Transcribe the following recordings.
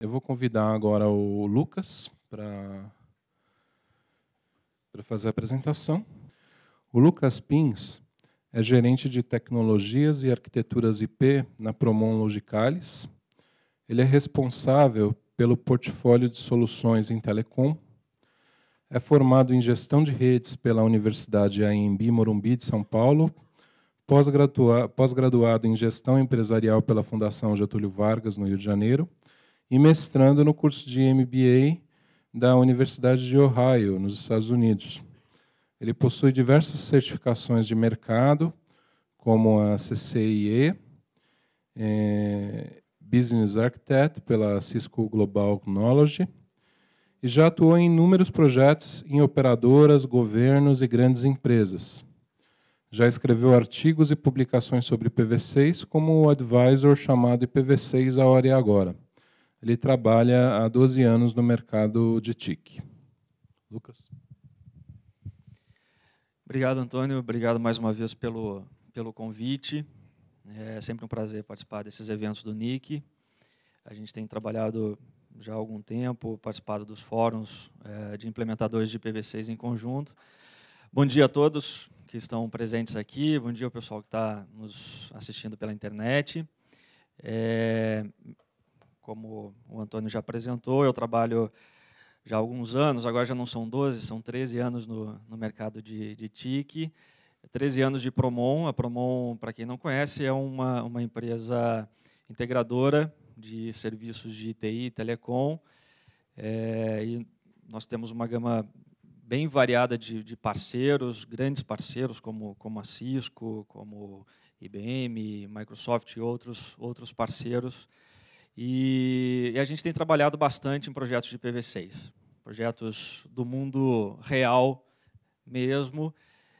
Eu vou convidar agora o Lucas para fazer a apresentação. O Lucas Pins é gerente de tecnologias e arquiteturas IP na Promon Logicalis. Ele é responsável pelo portfólio de soluções em telecom. É formado em gestão de redes pela Universidade AMB Morumbi de São Paulo, pós-graduado em gestão empresarial pela Fundação Getúlio Vargas, no Rio de Janeiro, e mestrando no curso de MBA da Universidade de Ohio, nos Estados Unidos. Ele possui diversas certificações de mercado, como a CCIE, é, Business Architect pela Cisco Global Knowledge, e já atuou em inúmeros projetos em operadoras, governos e grandes empresas. Já escreveu artigos e publicações sobre IPv6, como o advisor chamado IPv6 A Hora e Agora. Ele trabalha há 12 anos no mercado de TIC. Lucas. Obrigado, Antônio. Obrigado mais uma vez pelo, pelo convite. É sempre um prazer participar desses eventos do NIC. A gente tem trabalhado já há algum tempo, participado dos fóruns é, de implementadores de IPv6 em conjunto. Bom dia a todos que estão presentes aqui, bom dia ao pessoal que está nos assistindo pela internet. É, como o Antônio já apresentou, eu trabalho já há alguns anos, agora já não são 12, são 13 anos no, no mercado de, de TIC, 13 anos de Promon. A Promon, para quem não conhece, é uma, uma empresa integradora de serviços de TI, telecom, é, e nós temos uma gama bem variada de, de, parceiros, grandes parceiros como, como a Cisco, como IBM, Microsoft e outros, outros parceiros e, e a gente tem trabalhado bastante em projetos de PV6, projetos do mundo real mesmo,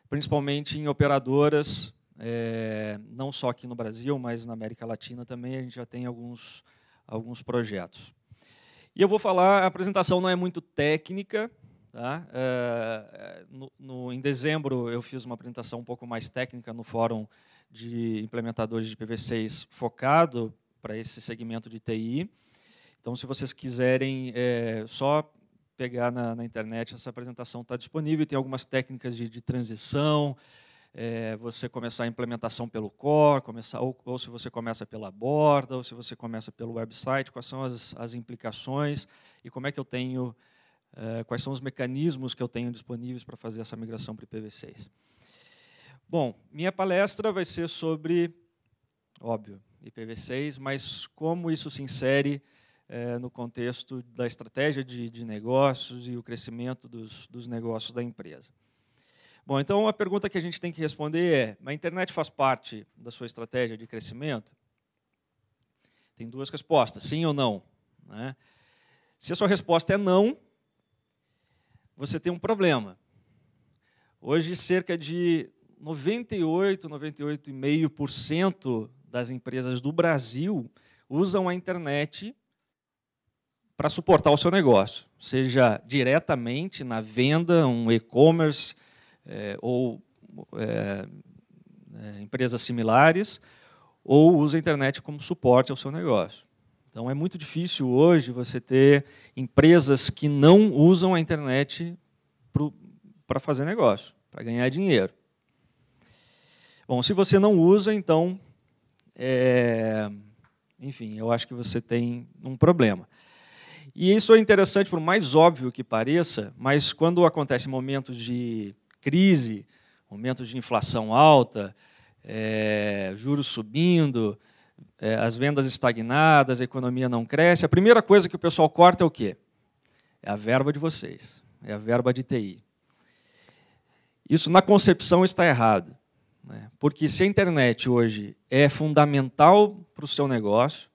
principalmente em operadoras, é, não só aqui no Brasil, mas na América Latina também, a gente já tem alguns, alguns projetos. E eu vou falar, a apresentação não é muito técnica. Tá? É, no, no, em dezembro, eu fiz uma apresentação um pouco mais técnica no Fórum de Implementadores de PV6 focado para esse segmento de TI. Então, se vocês quiserem é, só pegar na, na, internet, essa apresentação está disponível. Tem algumas técnicas de, de transição, é, você começar a implementação pelo core, começar, ou, ou, se você começa pela borda, ou se você começa pelo website, quais são as, as implicações e como é que eu tenho, é, quais são os mecanismos que eu tenho disponíveis para fazer essa migração para IPv6. Bom, minha palestra vai ser sobre, óbvio, IPv6, mas como isso se insere é, no contexto da estratégia de, de negócios e o crescimento dos, dos, negócios da empresa. Bom, então a pergunta que a gente tem que responder é: a internet faz parte da sua estratégia de crescimento? Tem duas respostas: sim ou não. Né? Se a sua resposta é não, você tem um problema. Hoje, cerca de 98, 98,5% das empresas do Brasil usam a internet para suportar o seu negócio, seja diretamente na venda, um e-commerce é, ou é, é, empresas similares, ou usa a internet como suporte ao seu negócio. Então é muito difícil hoje você ter empresas que não usam a internet para fazer negócio, para ganhar dinheiro. Bom, se você não usa, então é, enfim, eu acho que você tem um problema. E isso é interessante, por mais óbvio que pareça, mas quando acontece momentos de crise, momentos de inflação alta, é, juros subindo, é, as vendas estagnadas, a economia não cresce, a primeira coisa que o pessoal corta é o quê? É a verba de vocês, é a verba de TI. Isso, na concepção, está errado. Né? Porque se a internet hoje é fundamental para o seu negócio,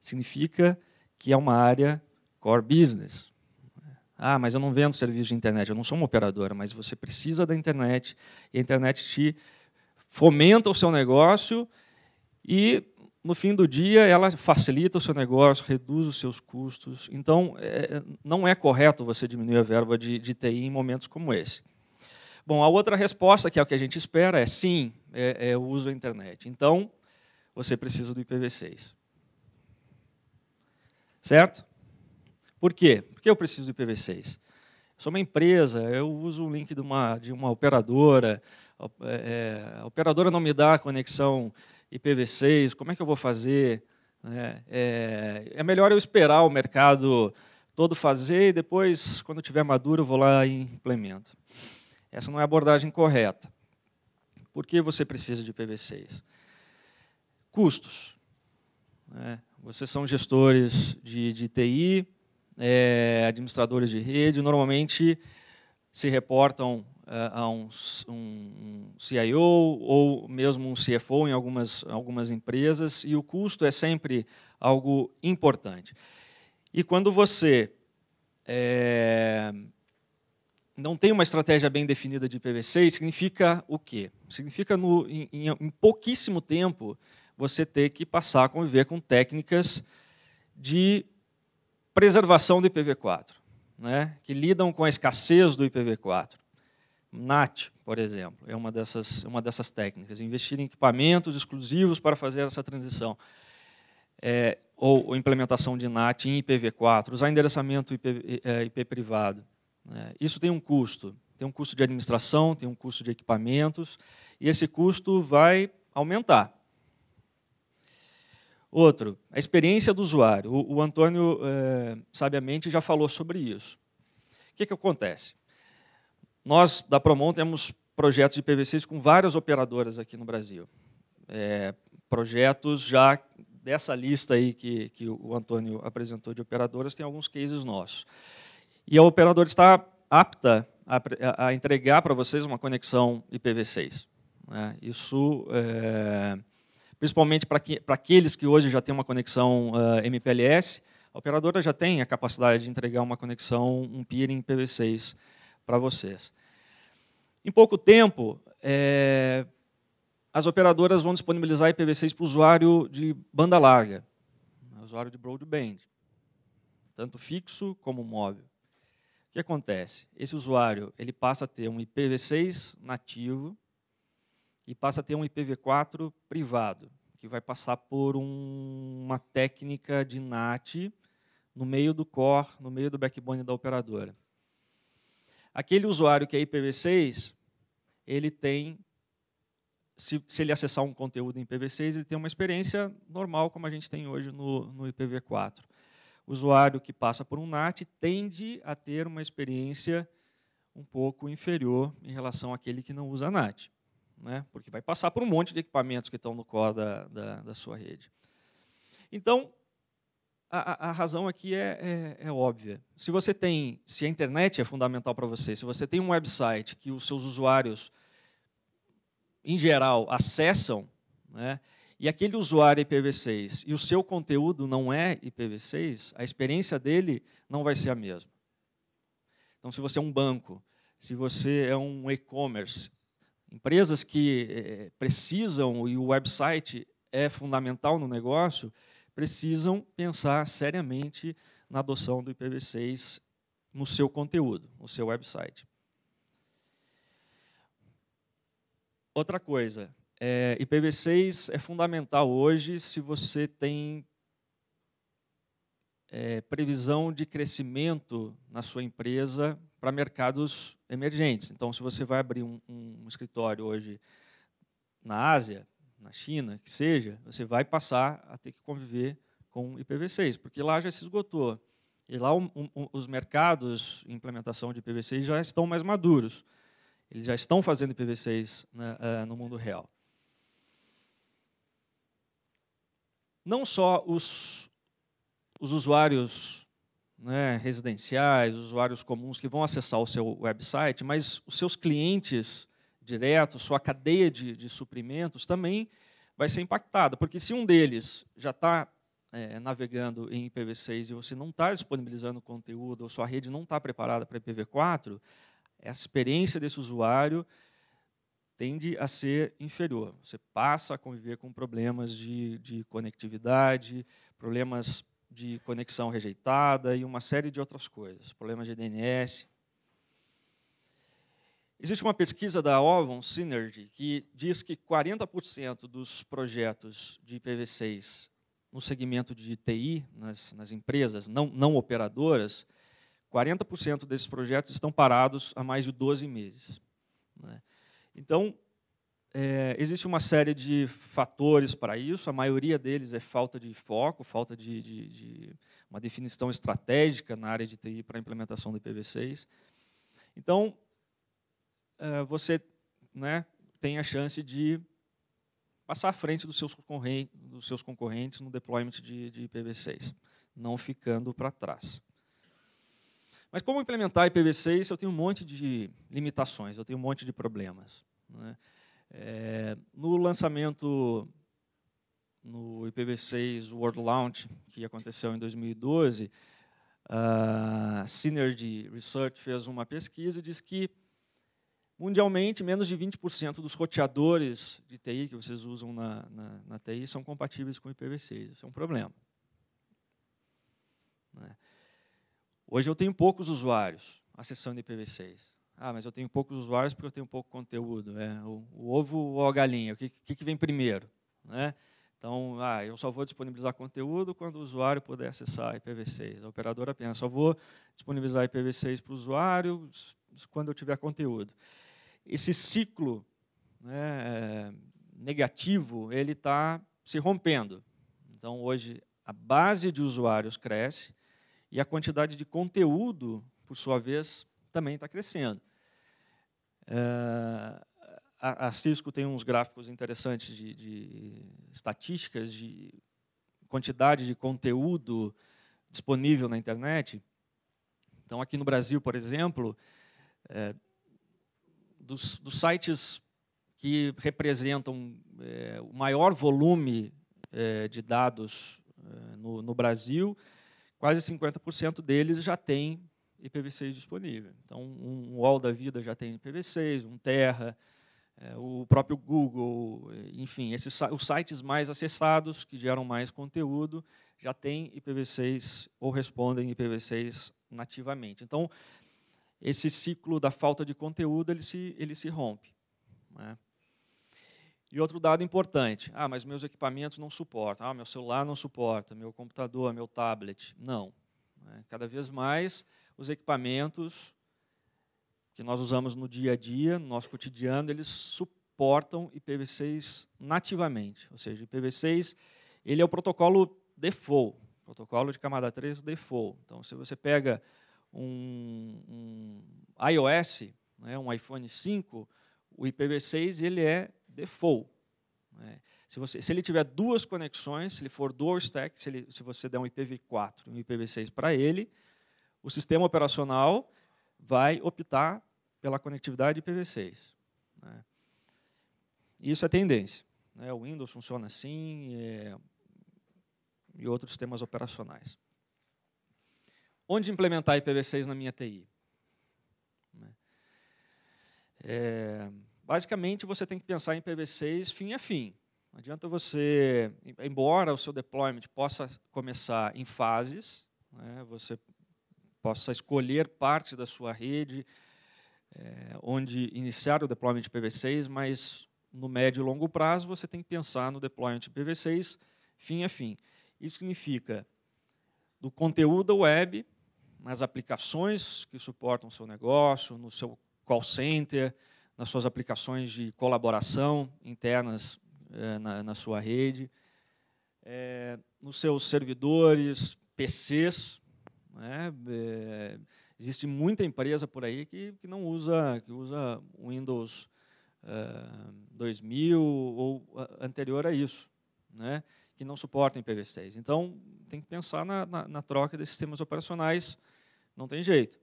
significa que é uma área core business. Ah, mas eu não vendo serviço de internet, eu não sou uma operadora, mas você precisa da internet, e a internet te fomenta o seu negócio e, no fim do dia, ela facilita o seu negócio, reduz os seus custos. Então, é, não é correto você diminuir a verba de, de TI em momentos como esse. Bom, a outra resposta, que é o que a gente espera, é sim, é, é o uso da internet. Então, você precisa do IPv6. Certo? Por quê? Por que eu preciso do IPv6? Sou uma empresa, eu uso o link de uma, de uma operadora, é, é, a operadora não me dá a conexão IPv6, como é que eu vou fazer? Né? É, é, melhor eu esperar o mercado todo fazer e depois, quando tiver maduro, eu vou lá e implemento. Essa não é a abordagem correta. Por que você precisa de PV6? Custos. Né? Vocês são gestores de, de TI, é, administradores de rede, normalmente se reportam é, a um, um, CIO ou mesmo um CFO em algumas, algumas empresas, e o custo é sempre algo importante. E quando você é, não tem uma estratégia bem definida de IPv6, significa o quê? Significa, no, em, em, pouquíssimo tempo, você ter que passar a conviver com técnicas de preservação do IPv4, né? que lidam com a escassez do IPv4. NAT, por exemplo, é uma dessas, uma dessas técnicas. Investir em equipamentos exclusivos para fazer essa transição. É, ou, ou implementação de NAT em IPv4, usar endereçamento IP, eh, IP privado. É, isso tem um custo. Tem um custo de administração, tem um custo de equipamentos, e esse custo vai aumentar. Outro, a experiência do usuário. O, Antônio, é, sabiamente, já falou sobre isso. O que, que acontece? Nós, da Promon, temos projetos de PVCs com várias operadoras aqui no Brasil. É, projetos já dessa lista aí que, que o Antônio apresentou de operadoras, tem alguns cases nossos e a operadora está apta a, a entregar para vocês uma conexão IPv6. Né? Isso, é, principalmente para aqueles que hoje já têm uma conexão uh, eh, MPLS, a operadora já tem a capacidade de entregar uma conexão, um peering IPv6 para vocês. Em pouco tempo, é, as operadoras vão disponibilizar IPv6 para o usuário de banda larga, né? usuário de broadband, tanto fixo como móvel. O que acontece? Esse usuário ele passa a ter um IPv6 nativo e passa a ter um IPv4 privado, que vai passar por um, uma técnica de NAT no meio do core, no meio do backbone da operadora. Aquele usuário que é IPv6, ele tem, se, se ele acessar um conteúdo em IPv6, ele tem uma experiência normal como a gente tem hoje no, no IPv4 usuário que passa por um NAT tende a ter uma experiência um pouco inferior em relação àquele que não usa NAT, né? porque vai passar por um monte de equipamentos que estão no core da, da, da sua rede. Então, a, a razão aqui é, é, é, óbvia. Se você tem, se a internet é fundamental para você, se você tem um website que os seus usuários, em geral, acessam, né, e aquele usuário IPv6 e o seu conteúdo não é IPv6, a experiência dele não vai ser a mesma. Então, se você é um banco, se você é um e-commerce, empresas que eh, eh, precisam, e o website é fundamental no negócio, precisam pensar seriamente na adoção do IPv6 no seu conteúdo, no seu website. Outra coisa, é, IPv6 é fundamental hoje se você tem é, previsão de crescimento na sua empresa para mercados emergentes. Então, se você vai abrir um, um, escritório hoje na Ásia, na China, que seja, você vai passar a ter que conviver com IPv6, porque lá já se esgotou. E lá um, um, os mercados de implementação de IPv6 já estão mais maduros. Eles já estão fazendo IPv6 uh, ah, no mundo real. não só os, os usuários né, residenciais, usuários comuns que vão acessar o seu website, mas os seus clientes diretos, sua cadeia de, de suprimentos também vai ser impactada, porque se um deles já está é, navegando em IPv6 e você não está disponibilizando conteúdo, ou sua rede não está preparada para IPv4, a experiência desse usuário tende a ser inferior. Você passa a conviver com problemas de, de conectividade, problemas de conexão rejeitada e uma série de outras coisas, problemas de DNS. Existe uma pesquisa da Ovon Synergy que diz que 40% dos projetos de IPv6 no segmento de TI, nas, nas empresas não, não operadoras, 40% desses projetos estão parados há mais de 12 meses. Né? Então, é, existe uma série de fatores para isso, a maioria deles é falta de foco, falta de, de, de uma definição estratégica na área de TI para a implementação do IPv6. Então, é, você né, tem a chance de passar à frente dos seus, dos seus concorrentes no deployment de, de IPv6, não ficando para trás. Mas como implementar IPv6, eu tenho um monte de limitações, eu tenho um monte de problemas. Né? É, no lançamento no IPv6 World Launch, que aconteceu em 2012, a Synergy Research fez uma pesquisa e diz que, mundialmente, menos de 20% dos roteadores de TI que vocês usam na, na, na TI são compatíveis com IPv6. Isso é um problema. Né? Hoje eu tenho poucos usuários acessando IPv6. Ah, mas eu tenho poucos usuários porque eu tenho pouco conteúdo. Né? O, o, ovo ou a galinha? O que, que, que vem primeiro? Né? Então, ah, eu só vou disponibilizar conteúdo quando o usuário puder acessar IPv6. A operadora pensa, só vou disponibilizar IPv6 para o usuário quando eu tiver conteúdo. Esse ciclo né, eh, negativo ele está se rompendo. Então, hoje, a base de usuários cresce, e a quantidade de conteúdo, por sua vez, também está crescendo. É, a, Cisco tem uns gráficos interessantes de, de, estatísticas de quantidade de conteúdo disponível na internet. Então, aqui no Brasil, por exemplo, é, dos, dos, sites que representam é, o maior volume é, de dados é, no, no Brasil, quase 50% deles já tem IPv6 disponível. Então, um UOL da vida já tem IPv6, um Terra, é, o próprio Google, enfim, esses, os sites mais acessados, que geram mais conteúdo, já têm IPv6 ou respondem IPv6 nativamente. Então, esse ciclo da falta de conteúdo ele se, ele se rompe. Né? E outro dado importante: ah, mas meus equipamentos não suportam, ah, meu celular não suporta, meu computador, meu tablet. Não. Né? Cada vez mais os equipamentos que nós usamos no dia a dia, no nosso cotidiano, eles suportam IPv6 nativamente. Ou seja, IPv6 ele é o protocolo default, protocolo de camada 3 default. Então, se você pega um, um iOS, né, um iPhone 5, o IPv6 ele é default. Né? Se, você, se ele tiver duas conexões, se ele for dual stack, se, ele, se você der um IPv4 e um IPv6 para ele, o sistema operacional vai optar pela conectividade IPv6. Né? Isso é tendência. Né? O Windows funciona assim é, e outros sistemas operacionais. Onde implementar IPv6 na minha TI? Né? É, Basicamente, você tem que pensar em PV6 fim a fim. Não adianta você, embora o seu deployment possa começar em fases, né, você possa escolher parte da sua rede é, onde iniciar o deployment de PV6, mas no médio e longo prazo você tem que pensar no deployment de PV6 fim a fim. Isso significa do conteúdo web, nas aplicações que suportam o seu negócio, no seu call center, nas suas aplicações de colaboração internas é, na, na, sua rede, é, nos seus servidores, PCs. Né? É, existe muita empresa por aí que, que não usa, que usa Windows 2000 ou anterior a isso, né? que não suporta IPv6. Então, tem que pensar na, na, na troca de sistemas operacionais, não tem jeito.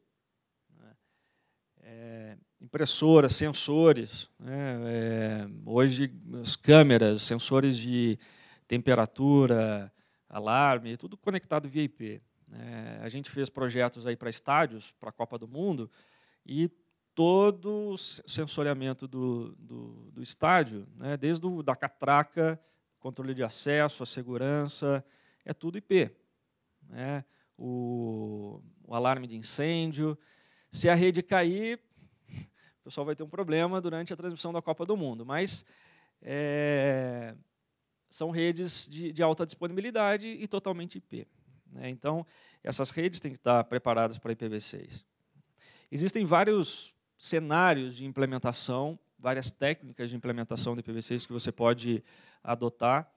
É, impressoras, sensores, né? é, hoje as câmeras, sensores de temperatura, alarme, tudo conectado via IP. É, né? a gente fez projetos aí para estádios, para a Copa do Mundo, e todo o sensoriamento do, do, do estádio, né? desde o, da catraca, controle de acesso, a segurança, é tudo IP. Né? O, o alarme de incêndio. Se a rede cair, pessoal vai ter um problema durante a transmissão da Copa do Mundo. Mas é, são redes de, de, alta disponibilidade e totalmente IP. Né? Então, essas redes têm que estar preparadas para IPv6. Existem vários cenários de implementação, várias técnicas de implementação do IPv6 que você pode adotar.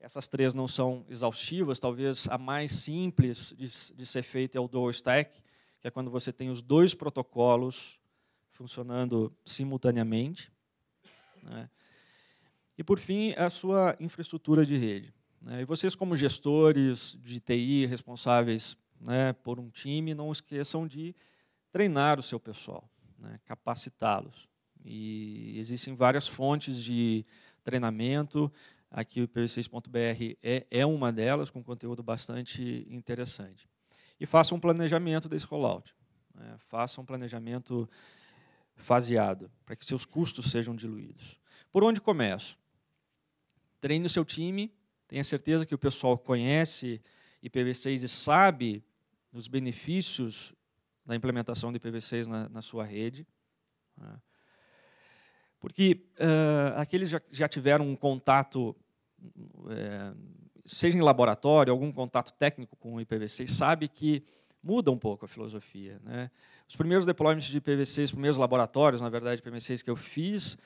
Essas três não são exaustivas, talvez a mais simples de, de ser feita é o dual stack, que é quando você tem os dois protocolos funcionando simultaneamente. Né? E, por fim, a sua infraestrutura de rede. Né? E vocês, como gestores de TI, responsáveis né, por um time, não esqueçam de treinar o seu pessoal, né? capacitá-los. E existem várias fontes de treinamento, aqui o pv6.br é, é uma delas, com conteúdo bastante interessante. E faça um planejamento desse rollout. É, faça um planejamento faseado, para que seus custos sejam diluídos. Por onde começo? Treine o seu time, tenha certeza que o pessoal conhece IPv6 e sabe os benefícios da implementação do IPv6 na, na sua rede. Né? Porque uh, aqueles já, já, tiveram um contato, eh, seja em laboratório, algum contato técnico com o IPv6, sabe que muda um pouco a filosofia. Né? Os primeiros deployments de PVCs, os primeiros laboratórios, na verdade, de PVCs que eu fiz,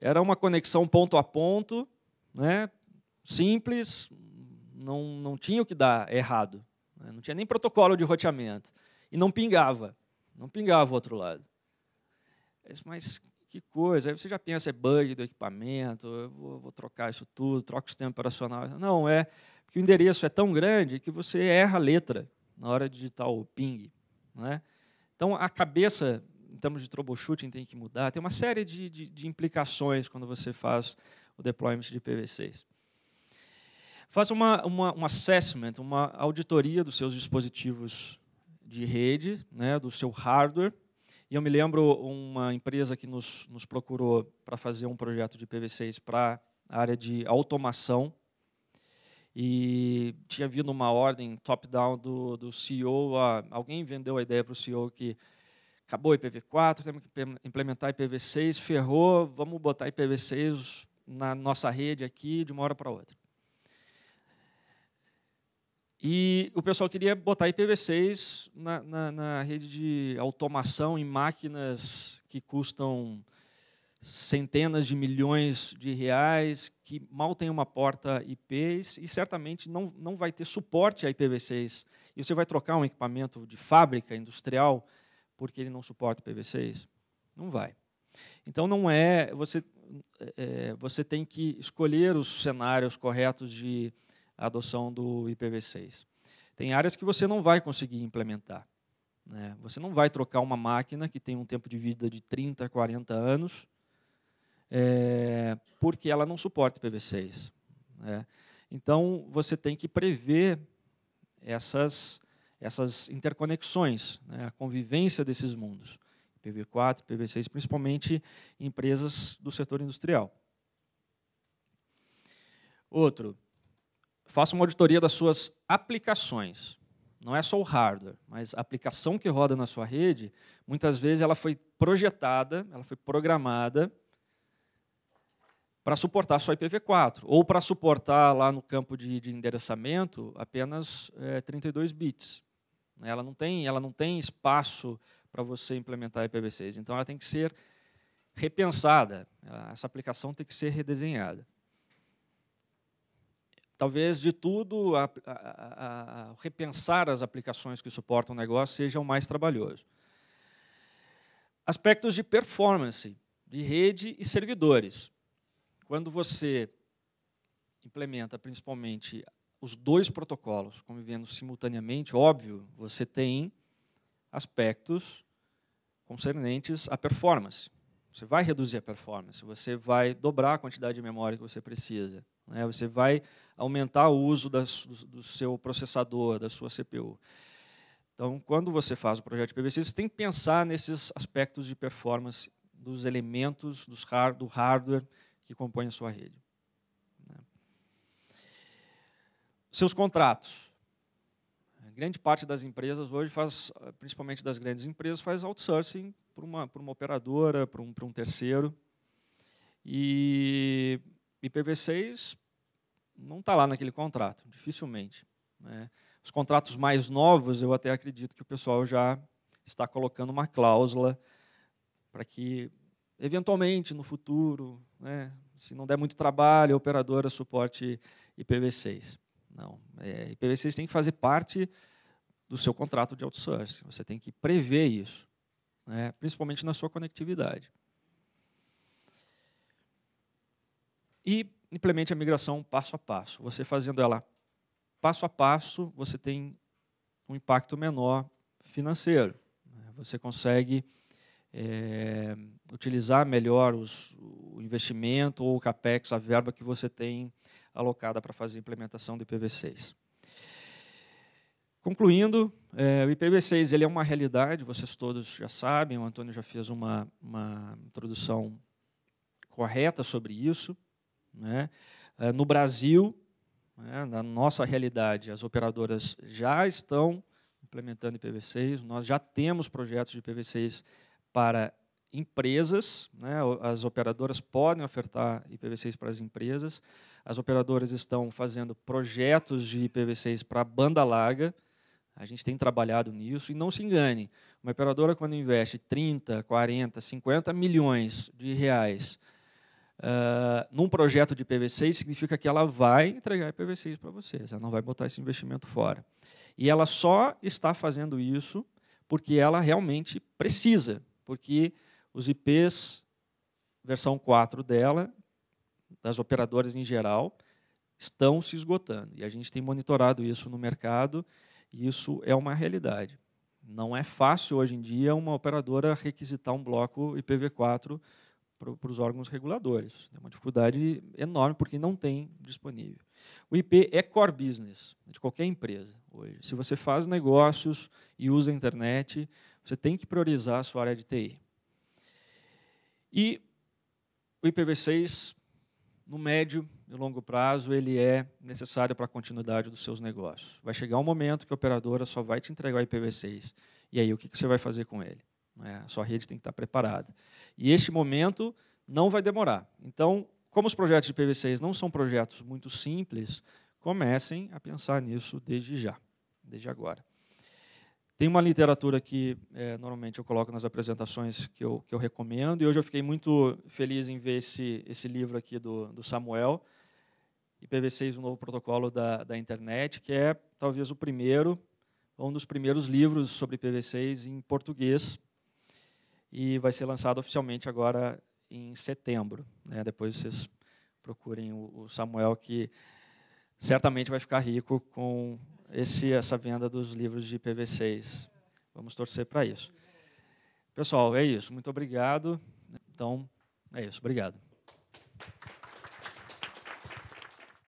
era uma conexão ponto a ponto, né? simples, não, não tinha o que dar errado. Né? Não tinha nem protocolo de roteamento. E não pingava. Não pingava o outro lado. Mas que coisa. Aí você já pensa, é bug do equipamento, eu vou, vou trocar isso tudo, troca o sistema operacional. Não, é porque o endereço é tão grande que você erra a letra na hora de digitar o ping. É? Então, a cabeça, em termos de troubleshooting, tem que mudar. Tem uma série de, de, de implicações quando você faz o deployment de PV6. Faça uma, uma, um assessment, uma auditoria dos seus dispositivos de rede, né, do seu hardware. E eu me lembro uma empresa que nos, nos procurou para fazer um projeto de PV6 para a área de automação e tinha vindo uma ordem top-down do, do CEO, a, alguém vendeu a ideia para o CEO que acabou IPv4, temos que implementar IPv6, ferrou, vamos botar IPv6 na nossa rede aqui de uma hora para outra. E o pessoal queria botar IPv6 na, na, na rede de automação em máquinas que custam centenas de milhões de reais, que mal tem uma porta IP e certamente não, não vai ter suporte a IPv6. E você vai trocar um equipamento de fábrica industrial porque ele não suporta IPv6? Não vai. Então não é você é, você tem que escolher os cenários corretos de adoção do IPv6. Tem áreas que você não vai conseguir implementar. Né? Você não vai trocar uma máquina que tem um tempo de vida de 30, 40 anos é, porque ela não suporta IPv6. Né? Então, você tem que prever essas, essas interconexões, né? a convivência desses mundos. IPv4, IPv6, principalmente empresas do setor industrial. Outro, faça uma auditoria das suas aplicações. Não é só o hardware, mas a aplicação que roda na sua rede, muitas vezes ela foi projetada, ela foi programada para suportar só IPv4, ou para suportar lá no campo de, de endereçamento apenas é, eh, 32 bits. Ela não tem, ela não tem espaço para você implementar IPv6, então ela tem que ser repensada, essa aplicação tem que ser redesenhada. Talvez de tudo, a, a, a, repensar as aplicações que suportam o negócio seja o mais trabalhoso. Aspectos de performance de rede e servidores. Quando você implementa principalmente os dois protocolos convivendo simultaneamente, óbvio, você tem aspectos concernentes à performance. Você vai reduzir a performance, você vai dobrar a quantidade de memória que você precisa, né? você vai aumentar o uso das, do seu processador, da sua CPU. Então, quando você faz o projeto de PVC, você tem que pensar nesses aspectos de performance dos elementos dos hard, do hardware que compõem a sua rede. Né? Seus contratos. Grande parte das empresas hoje faz, principalmente das grandes empresas, faz outsourcing para uma, para uma operadora, para um, para um terceiro. E IPv6 não está lá naquele contrato, dificilmente. Né? Os contratos mais novos, eu até acredito que o pessoal já está colocando uma cláusula para que eventualmente no futuro, né, se não der muito trabalho, a operadora suporte IPv6. Não, é, IPv6 tem que fazer parte do seu contrato de outsourcing. Você tem que prever isso, né, principalmente na sua conectividade. E implemente a migração passo a passo. Você fazendo ela passo a passo, você tem um impacto menor financeiro. Né. Você consegue é, utilizar melhor os, o investimento ou o capex, a verba que você tem alocada para fazer a implementação do IPv6. Concluindo, é, o IPv6 ele é uma realidade, vocês todos já sabem, o Antônio já fez uma, uma introdução correta sobre isso. Né? É, no Brasil, né, na nossa realidade, as operadoras já estão implementando IPv6, nós já temos projetos de IPv6 para empresas, né? as operadoras podem ofertar IPv6 para as empresas, as operadoras estão fazendo projetos de IPv6 para banda larga, a gente tem trabalhado nisso, e não se engane, uma operadora quando investe 30, 40, 50 milhões de reais uh, num projeto de IPv6, significa que ela vai entregar IPv6 para vocês, ela não vai botar esse investimento fora. E ela só está fazendo isso porque ela realmente precisa, porque os IPs, versão 4 dela, das operadoras em geral, estão se esgotando. E a gente tem monitorado isso no mercado, e isso é uma realidade. Não é fácil hoje em dia uma operadora requisitar um bloco IPv4 para os órgãos reguladores. É uma dificuldade enorme, porque não tem disponível. O IP é core business de qualquer empresa hoje. Se você faz negócios e usa a internet, você tem que priorizar a sua área de TI. E o IPv6, no médio e longo prazo, ele é necessário para a continuidade dos seus negócios. Vai chegar um momento que a operadora só vai te entregar o IPv6. E aí, o que você vai fazer com ele? É? A sua rede tem que estar preparada. E este momento não vai demorar. Então, como os projetos de IPv6 não são projetos muito simples, comecem a pensar nisso desde já, desde agora. Tem uma literatura que é, normalmente eu coloco nas apresentações que eu, que eu recomendo, e hoje eu fiquei muito feliz em ver esse, esse livro aqui do, do Samuel, IPv6, o novo protocolo da, da internet, que é talvez o primeiro, um dos primeiros livros sobre IPv6 em português, e vai ser lançado oficialmente agora em setembro. Né? Depois vocês procurem o, o Samuel, que certamente vai ficar rico com esse, essa venda dos livros de IPv6. Vamos torcer para isso. Pessoal, é isso. Muito obrigado. Então, é isso. Obrigado.